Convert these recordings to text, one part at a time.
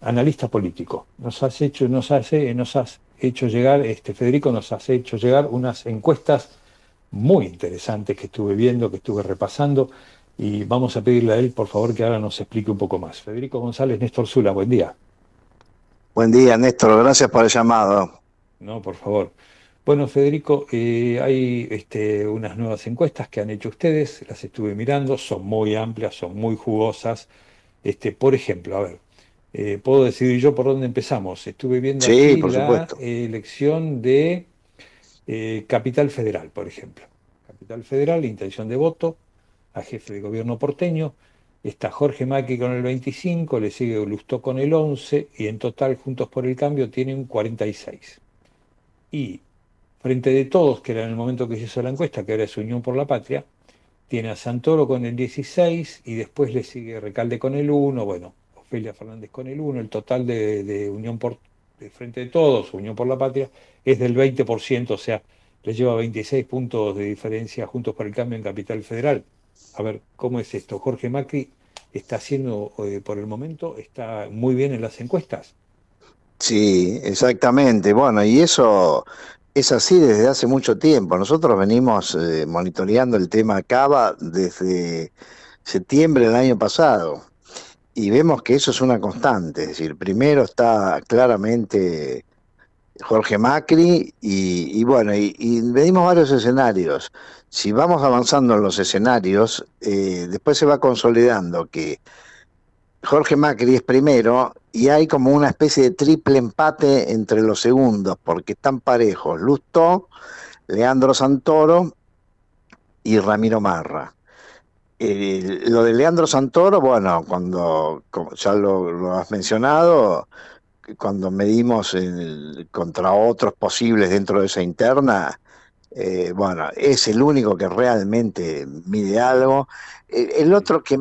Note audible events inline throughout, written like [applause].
analista político. Nos has hecho, nos has eh, hecho llegar, este, Federico, nos has hecho llegar unas encuestas muy interesantes que estuve viendo, que estuve repasando, y vamos a pedirle a él, por favor, que ahora nos explique un poco más. Federico González, Néstor Zula, buen día. Buen día, Néstor, gracias por el llamado. No, por favor. Bueno, Federico, eh, hay este, unas nuevas encuestas que han hecho ustedes, las estuve mirando, son muy amplias, son muy jugosas. Este, por ejemplo, a ver, eh, puedo decidir yo por dónde empezamos. Estuve viendo la elección de eh, Capital Federal, por ejemplo. Capital Federal, intención de voto a jefe de gobierno porteño. Está Jorge Macri con el 25, le sigue Lustó con el 11 y en total Juntos por el Cambio tienen un 46. Y Frente de Todos, que era en el momento que se hizo la encuesta, que era es Unión por la Patria, tiene a Santoro con el 16 y después le sigue Recalde con el 1, bueno, Ofelia Fernández con el 1, el total de, Unión por Frente de Todos, Unión por la Patria, es del 20%, o sea, le lleva 26 puntos de diferencia juntos por el cambio en Capital Federal. A ver, ¿cómo es esto? Jorge Macri está haciendo eh, por el momento, está muy bien en las encuestas. Sí, exactamente. Bueno, y eso es así desde hace mucho tiempo. Nosotros venimos eh, monitoreando el tema Cava desde septiembre del año pasado y vemos que eso es una constante, es decir, primero está claramente Jorge Macri y, bueno, y, venimos medimos varios escenarios. Si vamos avanzando en los escenarios, eh, después se va consolidando que Jorge Macri es primero y hay como una especie de triple empate entre los segundos, porque están parejos Lustó, Leandro Santoro y Ramiro Marra. Eh, lo de Leandro Santoro, bueno, cuando ya lo, has mencionado, cuando medimos contra otros posibles dentro de esa interna, eh, bueno, es el único que realmente mide algo. Eh, el, otro que,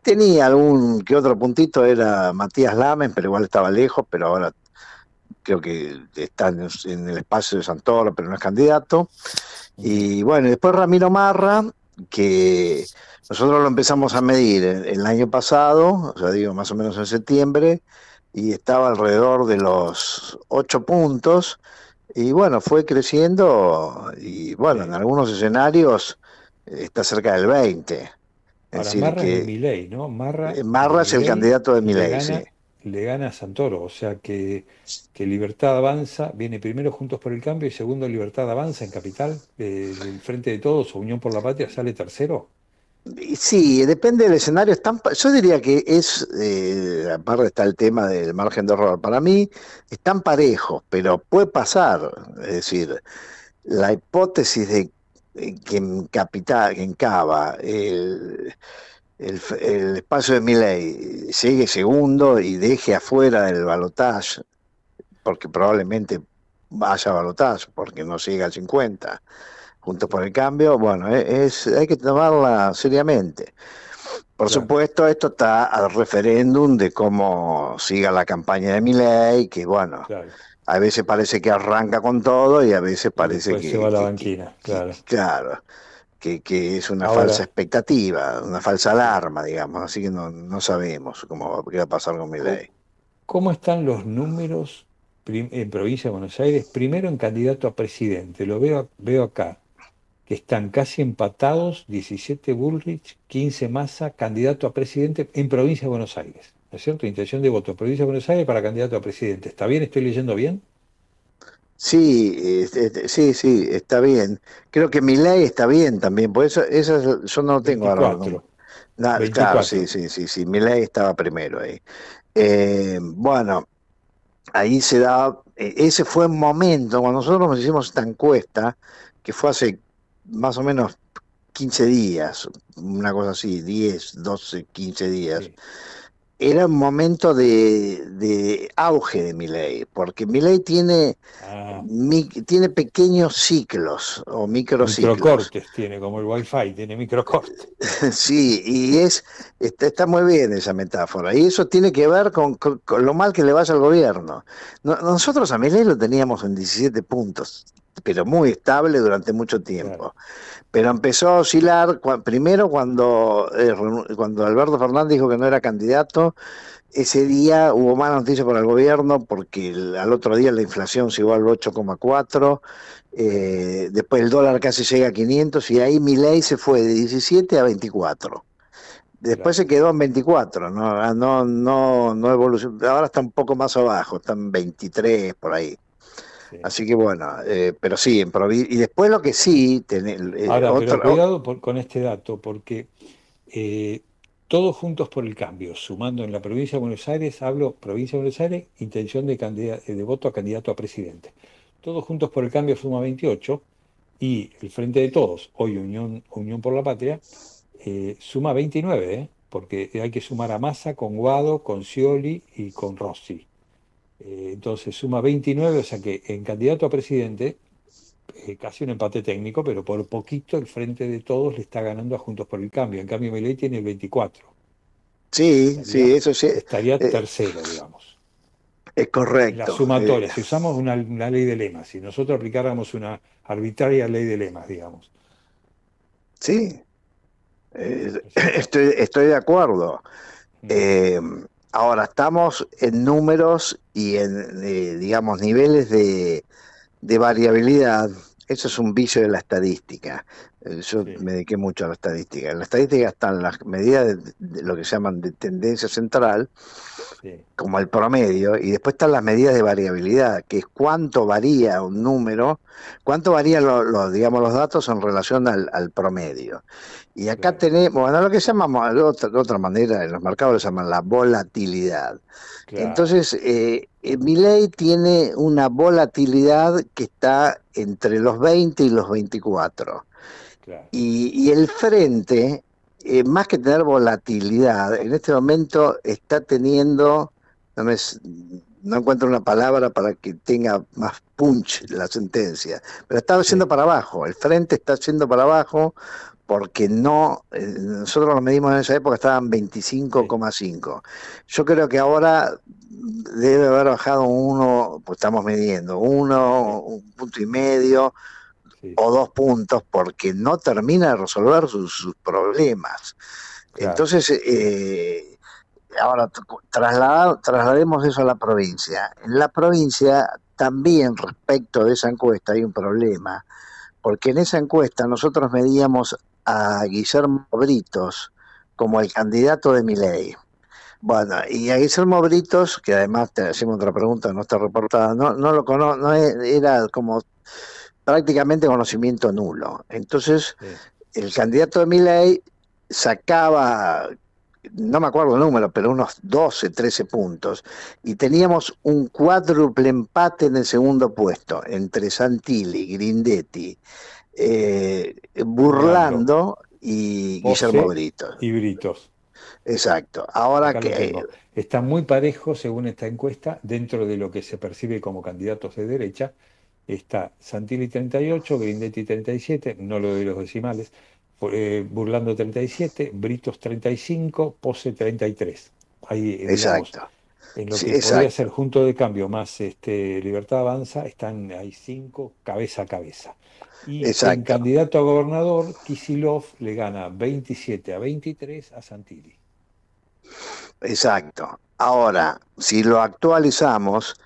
tenía algún que otro puntito era Matías Lamen, pero igual estaba lejos, pero ahora creo que está en, en el espacio de Santoro, pero no es candidato. Y bueno, después Ramiro Marra, que nosotros lo empezamos a medir el año pasado, o sea, digo, más o menos en septiembre, y estaba alrededor de los 8 puntos, y bueno, fue creciendo, y bueno, en algunos escenarios eh, está cerca del 20. Es Marra es de ¿no? Marra, eh, es el candidato de Miley, sí le gana a Santoro. O sea que, Libertad Avanza viene primero Juntos por el Cambio y segundo Libertad Avanza en Capital, eh, Frente de Todos o Unión por la Patria sale tercero. Sí, depende del escenario. yo diría que es, eh, aparte está el tema del margen de error. Para mí están parejos, pero puede pasar. Es decir, la hipótesis de que en Capital, que en Cava, el el, espacio de Milley sigue segundo y deje afuera del balotaje, porque probablemente vaya a balotaje, porque no siga el 50, junto por el cambio, bueno, e, es, hay que tomarla seriamente. Por supuesto, esto está al referéndum de cómo siga la campaña de Milley que bueno, a veces parece que arranca con todo y a veces parece que... Lleva la banquina, claro. Claro que, es una falsa expectativa, una falsa alarma, digamos, así que no, sabemos cómo qué va a pasar con mi ley. ¿Cómo están los números en provincia de Buenos Aires? Primero en candidato a presidente, lo veo, veo acá, que están casi empatados, 17 Bullrich, 15 Massa, candidato a presidente en provincia de Buenos Aires, ¿no es cierto? Intención de voto, provincia de Buenos Aires para candidato a presidente. ¿Está bien? ¿Estoy leyendo bien? Sí, este, este, sí, sí, está bien. Creo que mi ley está bien también, por eso yo no tengo ahora. No, claro, sí, sí, sí, sí, mi ley estaba primero ahí. Eh, bueno, ahí se da, eh, ese fue un momento, cuando nosotros nos hicimos esta encuesta, que fue hace más o menos 15 días, una cosa así, 10, 12, 15 días era un momento de, de auge de ley porque Milley tiene, ah. tiene pequeños ciclos o microciclos. Microcortes tiene, como el wifi, tiene microcortes. [laughs] sí, y es está, está, muy bien esa metáfora. Y eso tiene que ver con, lo mal que le vaya al gobierno. nosotros a ley lo teníamos en 17 puntos, pero muy estable durante mucho tiempo. Pero empezó a oscilar primero cuando, eh, cuando Alberto Fernández dijo que no era candidato. Ese día hubo mala noticia para el gobierno porque al otro día la inflación se llegó al 8,4, eh, después el dólar casi llega a 500 y ahí mi ley se fue de 17 a 24. Después se quedó en 24, ah, no, no, no, no Ahora está un poco más abajo, están 23 por ahí. Así que bueno, eh, pero sí, en y después lo que sí... tener. Eh, Ahora, pero cuidado con este dato, porque eh, todos juntos por el cambio, sumando en la provincia de Buenos Aires, hablo provincia de Buenos Aires, intención de, de voto a candidato a presidente. Todos juntos por el cambio suma 28 y el Frente de Todos, hoy Unión, Unión por la Patria, suma 29, porque hay que sumar a Massa con Guado, con Scioli y con Rossi. Eh, entonces suma 29, o sea que en candidato a presidente, eh, casi un empate técnico, pero por poquito el frente de todos le está ganando a Juntos por el Cambio. En cambio, Milei tiene el 24. Sí, sí, eso sí. Estaría eh, tercero, digamos. Es correcto. La sumatoria. Si usamos una, ley de lemas, si nosotros aplicáramos una arbitraria ley de lemas, digamos. Sí, estoy, estoy, de acuerdo. Mm. Eh, Ahora, estamos en números y en, eh, digamos, niveles de, de variabilidad. Eso es un vicio de la estadística. Eh, yo me dediqué mucho a la estadística. En la estadística están las medidas de, de lo que se llaman de tendencia central, como el promedio, y después están las medidas de variabilidad, que es cuánto varía un número, cuánto varían los digamos, los datos en relación al, promedio. Y acá tenemos, bueno, lo que llamamos, de otra, manera, en los mercados lo llaman la volatilidad. Entonces, eh, eh, mi ley tiene una volatilidad que está entre los 20 y los 24. y, el frente eh, más que tener volatilidad, en este momento está teniendo, no, encuentro una palabra para que tenga más punch la sentencia, pero está yendo para abajo, el frente está yendo para abajo porque no, eh, nosotros lo medimos en esa época, estaban 25,5. Yo creo que ahora debe haber bajado uno, pues estamos midiendo, uno, un punto y medio, o dos puntos porque no termina de resolver sus, problemas. Entonces, eh, ahora trasladado, traslademos eso a la provincia. En la provincia también respecto de esa encuesta hay un problema, porque en esa encuesta nosotros medíamos a Guillermo Britos como el candidato de mi ley. Bueno, y a Guillermo Britos, que además te hacemos otra pregunta, no está reportada, no, no lo conoce no e, era como prácticamente conocimiento nulo. Entonces, el candidato de Milley sacaba, no me acuerdo el número, pero unos 12, 13 puntos, y teníamos un cuádruple empate en el segundo puesto entre Santilli, Grindetti, eh, Burlando y Guillermo Brito. Y Britos. Exacto. Ahora que. Está muy parejo, según esta encuesta, dentro de lo que se percibe como candidatos de derecha, está Santilli 38, Grindetti 37, no lo doy los decimales, eh, Burlando 37, Britos 35, Pose 33. Ahí, eh, exacto. En lo que podría ser junto de cambio más este, Libertad Avanza, están ahí cinco cabeza a cabeza. Y exacto. en candidato a gobernador, Kisilov le gana 27 a 23 a Santilli. Exacto. Ahora, si lo actualizamos,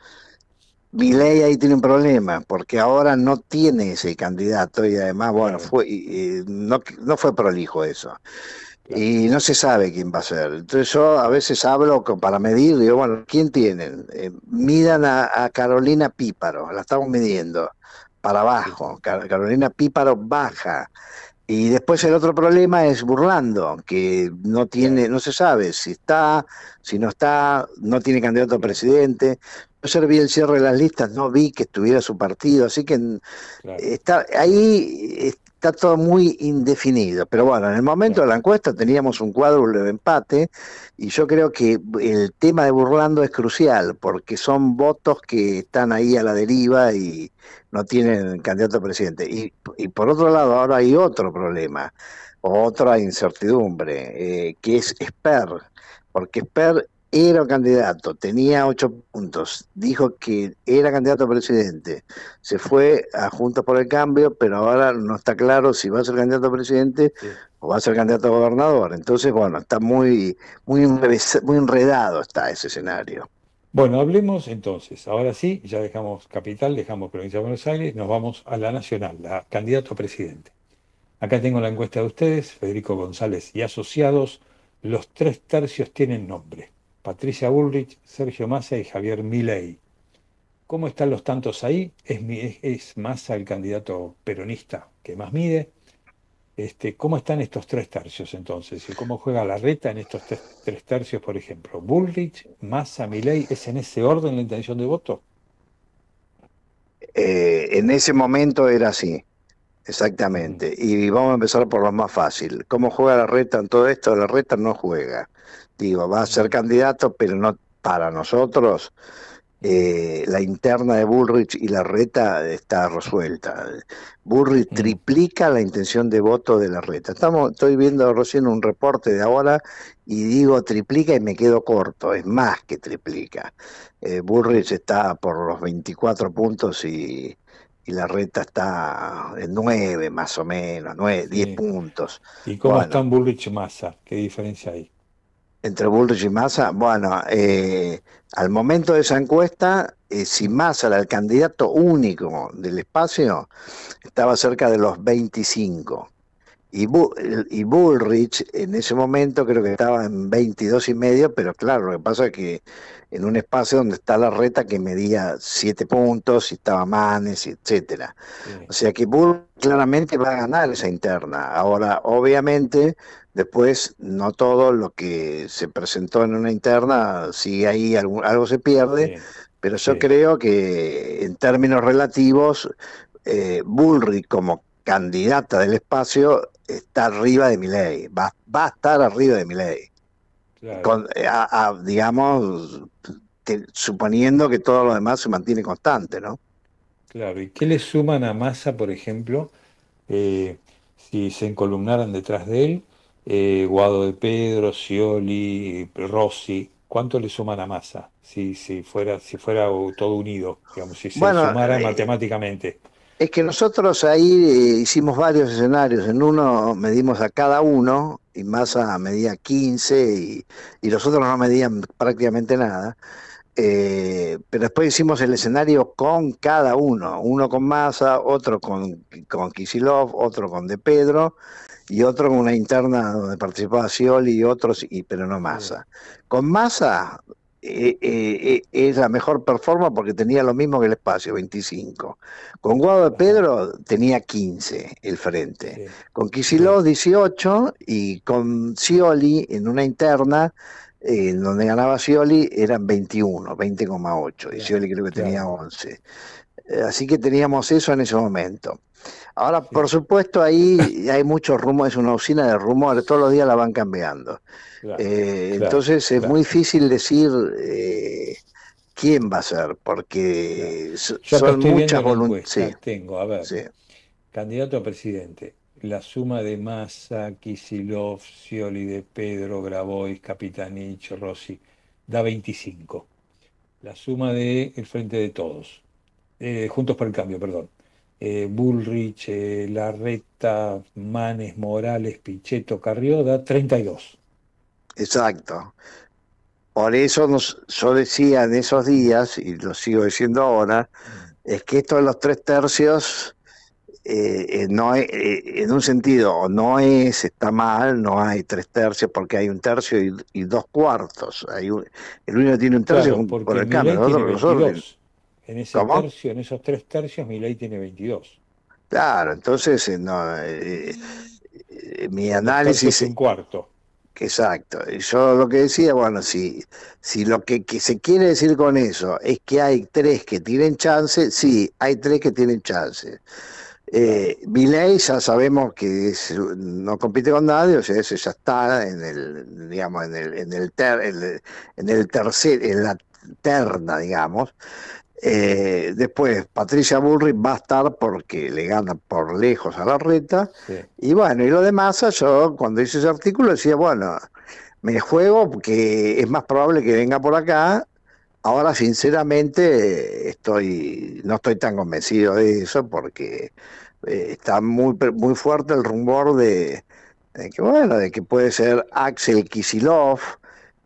Milei ahí tiene un problema, porque ahora no tiene ese candidato y además, bueno, fue, no, no fue prolijo eso. Y no se sabe quién va a ser. Entonces yo a veces hablo para medir, digo, bueno, ¿quién tienen? Eh, midan a, Carolina Píparo, la estamos midiendo, para abajo. Carolina Píparo baja. Y después el otro problema es Burlando, que no tiene, no se sabe si está, si no está, no tiene candidato a presidente ayer vi el cierre de las listas, no vi que estuviera su partido, así que está ahí está todo muy indefinido. Pero bueno, en el momento de la encuesta teníamos un cuadro de empate y yo creo que el tema de Burlando es crucial porque son votos que están ahí a la deriva y no tienen candidato a presidente. Y, por otro lado, ahora hay otro problema, otra incertidumbre, eh, que es Esper, porque Esper era candidato, tenía ocho puntos, dijo que era candidato a presidente, se fue a Junta por el Cambio, pero ahora no está claro si va a ser candidato a presidente o va a ser candidato a gobernador. Entonces, bueno, está muy, muy, muy enredado está ese escenario. Bueno, hablemos entonces, ahora sí, ya dejamos Capital, dejamos Provincia de Buenos Aires, nos vamos a la Nacional, la candidato a presidente. Acá tengo la encuesta de ustedes, Federico González y asociados, los tres tercios tienen nombre. Patricia Bullrich, Sergio Massa y Javier Milei. ¿Cómo están los tantos ahí? Es, Massa el candidato peronista que más mide. Este, ¿Cómo están estos tres tercios entonces? ¿Y cómo juega la reta en estos tres, tercios, por ejemplo? ¿Bullrich, Massa, Milei? ¿Es en ese orden la intención de voto? Eh, en ese momento era así. Exactamente. Y vamos a empezar por lo más fácil. ¿Cómo juega la reta en todo esto? La reta no juega. Digo, va a ser candidato, pero no para nosotros. Eh, la interna de Bullrich y la reta está resuelta. Bullrich triplica la intención de voto de la reta. Estamos, estoy viendo recién un reporte de ahora y digo triplica y me quedo corto, es más que triplica. Eh, Bullrich está por los 24 puntos y y la reta está en 9 más o menos, nueve 10 puntos. ¿Y cómo están Bullrich y Massa? ¿Qué diferencia hay? Entre Bullrich y Massa, bueno, eh, al momento de esa encuesta, eh, si Massa era el candidato único del espacio, estaba cerca de los 25. Y, y Bullrich en ese momento creo que estaba en 22 y medio, pero claro, lo que pasa es que en un espacio donde está la reta que medía siete puntos y estaba Manes, etcétera. O sea que Bull claramente va a ganar esa interna. Ahora, obviamente, después no todo lo que se presentó en una interna, si ahí algo, se pierde, pero yo creo que en términos relativos, eh, como candidata del espacio está arriba de mi va, va a estar arriba de ley. Eh, digamos, suponiendo que todo lo demás se mantiene constante, ¿no? Claro, ¿y qué le suman a masa, por ejemplo, eh, si se encolumnaran detrás de él? Eh, Guado de Pedro, Scioli, Rossi, ¿cuánto le suman a masa, Si, si, fuera, si fuera todo unido, digamos, si se sumara matemáticamente. Es que nosotros ahí eh, hicimos varios escenarios. En uno medimos a cada uno, y Massa medía 15, y, los otros no medían prácticamente nada. Eh, pero después hicimos el escenario con cada uno, uno con Massa, otro con, con otro con De Pedro y otro con una interna donde participaba Scioli y otros, y, pero no Massa. Con Massa eh, eh, eh, es la mejor performance porque tenía lo mismo que el espacio, 25. Con Guado de Pedro tenía 15 el frente. Con Kicillof 18 y con sioli en una interna en donde ganaba Scioli eran 21, 20,8 y Scioli creo que tenía 11. Eh, así que teníamos eso en ese momento. Ahora, por supuesto, ahí hay muchos rumores, es una oficina de rumores, todos los días la van cambiando. Eh, entonces es muy difícil decir eh, quién va a ser, porque son muchas voluntades. Sí. Tengo, a ver, candidato a presidente, la suma de Massa, Kisilov, Cioli, de Pedro, Grabois, Capitanich, Rossi, da 25. La suma de el frente de todos, eh, Juntos por el Cambio, perdón. Eh, Bullrich, la eh, Larreta, Manes, Morales, Pichetto, Carrioda, 32. Exacto. Por eso nos, yo decía en esos días, y lo sigo diciendo ahora, es que esto de los tres tercios no en un sentido no es, está mal, no hay tres tercios porque hay un tercio y, dos cuartos. Hay el uno tiene un tercio por el cambio, los en ese en esos tres tercios, mi ley tiene 22. Claro, entonces eh, eh, eh, mi análisis. Es un cuarto. Exacto. Yo lo que decía, bueno, si, si lo que, se quiere decir con eso es que hay tres que tienen chance, sí, hay tres que tienen chance. mi ley ya sabemos que no compite con nadie, o sea, eso ya está en el, digamos, en el, en el, en el, en la terna, digamos. Eh, después, Patricia Bullrich va a estar porque le gana por lejos a la reta. Y bueno, y lo de Massa, yo cuando hice ese artículo decía, bueno, me juego porque es más probable que venga por acá. Ahora, sinceramente, estoy no estoy tan convencido de eso porque eh, está muy, muy fuerte el rumor de, que, bueno, de que puede ser Axel Kisilov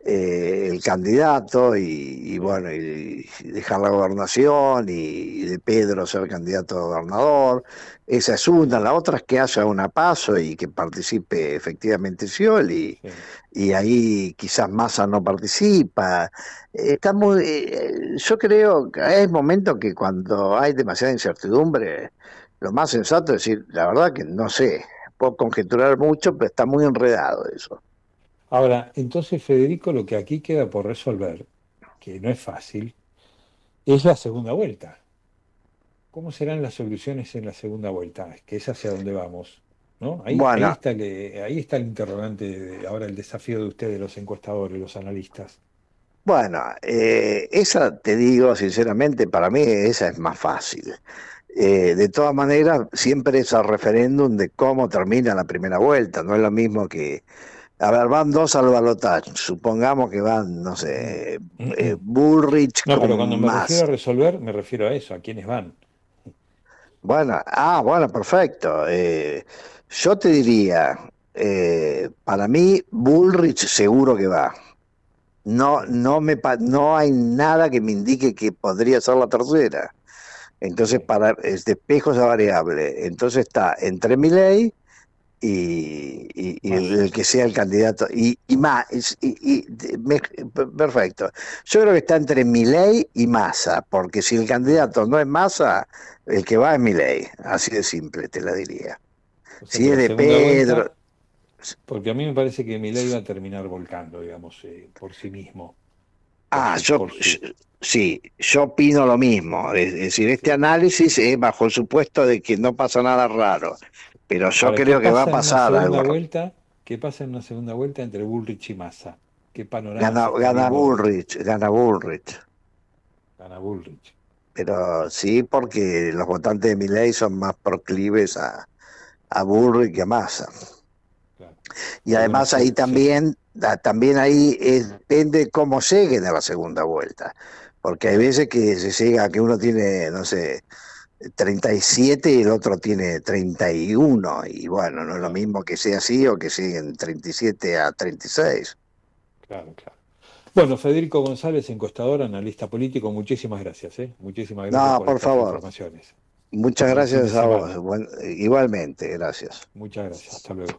eh, el candidato y, bueno, y, dejar la gobernación y, de Pedro ser candidato a gobernador. Esa es una. La otra es que haya un paso y que participe efectivamente Scioli. Y ahí quizás Massa no participa. Eh, Estamos, eh, yo creo que es momento que cuando hay demasiada incertidumbre, lo más sensato es decir, la verdad que no sé, puedo conjeturar mucho, pero está muy enredado eso. Ahora, entonces, Federico, lo que aquí queda por resolver, que no es fácil, es la segunda vuelta. ¿Cómo serán las soluciones en la segunda vuelta? Es que es hacia dónde vamos. ¿no? Ahí, está el, interrogante, ahora el desafío de ustedes, los encuestadores, los analistas. Bueno, eh, esa te digo sinceramente, para mí esa es más fácil. Eh, de todas maneras, siempre es al referéndum de cómo termina la primera vuelta, no es lo mismo que a ver, van dos al balotaje. Supongamos que van, no sé, eh, Bullrich. No, pero cuando me refiero a resolver, me refiero a eso, a quiénes van. Bueno, ah, bueno, perfecto. Eh, yo te diría, eh, para mí, Bullrich seguro que va. No, no, me, no hay nada que me indique que podría ser la tercera. Entonces, para, despejo esa variable. Entonces está entre ley y, el que sea el candidato. Y, y más, perfecto. Yo creo que está entre Miley y Massa, porque si el candidato no es Massa, el que va es Miley, Así de simple, te la diría. si es de Pedro. porque a mí me parece que Miley va a terminar volcando, digamos, eh, por sí mismo. Ah, yo, sí. sí, yo opino lo mismo. Es, decir, este análisis es bajo el supuesto de que no pasa nada raro. Pero yo creo que va a pasar algo. Vuelta, ¿Qué pasa en una segunda vuelta entre Bullrich y Massa? ¿Qué panorama? Gana, Bullrich, gana Bullrich. Gana Bullrich. Pero sí, porque los votantes de Milley son más proclives a, a Bullrich que a Massa. Y además ahí también, ah, también ahí depende cómo lleguen a la segunda vuelta. Porque hay veces que se llega, que uno tiene, no sé, 37 y el otro tiene 31. Y bueno, no es lo mismo que sea así o que siguen 37 a 36. Claro, claro. Bueno, Federico González, encuestador, analista político, muchísimas gracias. ¿eh? Muchísimas gracias por, informaciones. Muchas gracias a vos. Igualmente, gracias. Muchas gracias. Hasta luego.